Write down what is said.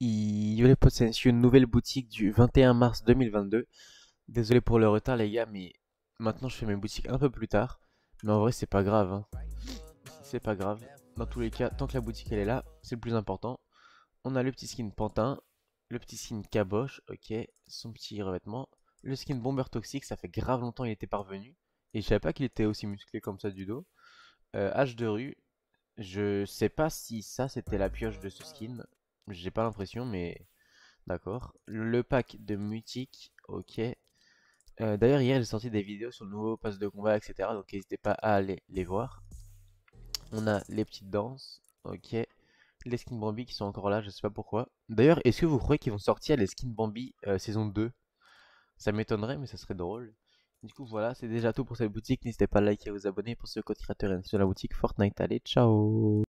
il potentiellement une nouvelle boutique du 21 mars 2022. Désolé pour le retard les gars, mais maintenant je fais mes boutiques un peu plus tard. Mais en vrai c'est pas grave. Hein. C'est pas grave. Dans tous les cas, tant que la boutique elle est là, c'est le plus important. On a le petit skin pantin, le petit skin caboche, ok, son petit revêtement. Le skin bomber toxique, ça fait grave longtemps il était parvenu. Et je savais pas qu'il était aussi musclé comme ça du dos. H euh, de rue, je sais pas si ça c'était la pioche de ce skin. J'ai pas l'impression, mais d'accord. Le pack de mutique ok. Euh, d'ailleurs, hier, j'ai sorti des vidéos sur le nouveau passe de combat, etc. Donc, n'hésitez pas à aller les voir. On a les petites danses, ok. Les skins Bambi qui sont encore là, je sais pas pourquoi. D'ailleurs, est-ce que vous croyez qu'ils vont sortir les skins Bambi euh, saison 2 Ça m'étonnerait, mais ça serait drôle. Du coup, voilà, c'est déjà tout pour cette boutique. N'hésitez pas à liker et à vous abonner pour ce code créateur et sur la boutique Fortnite. Allez, ciao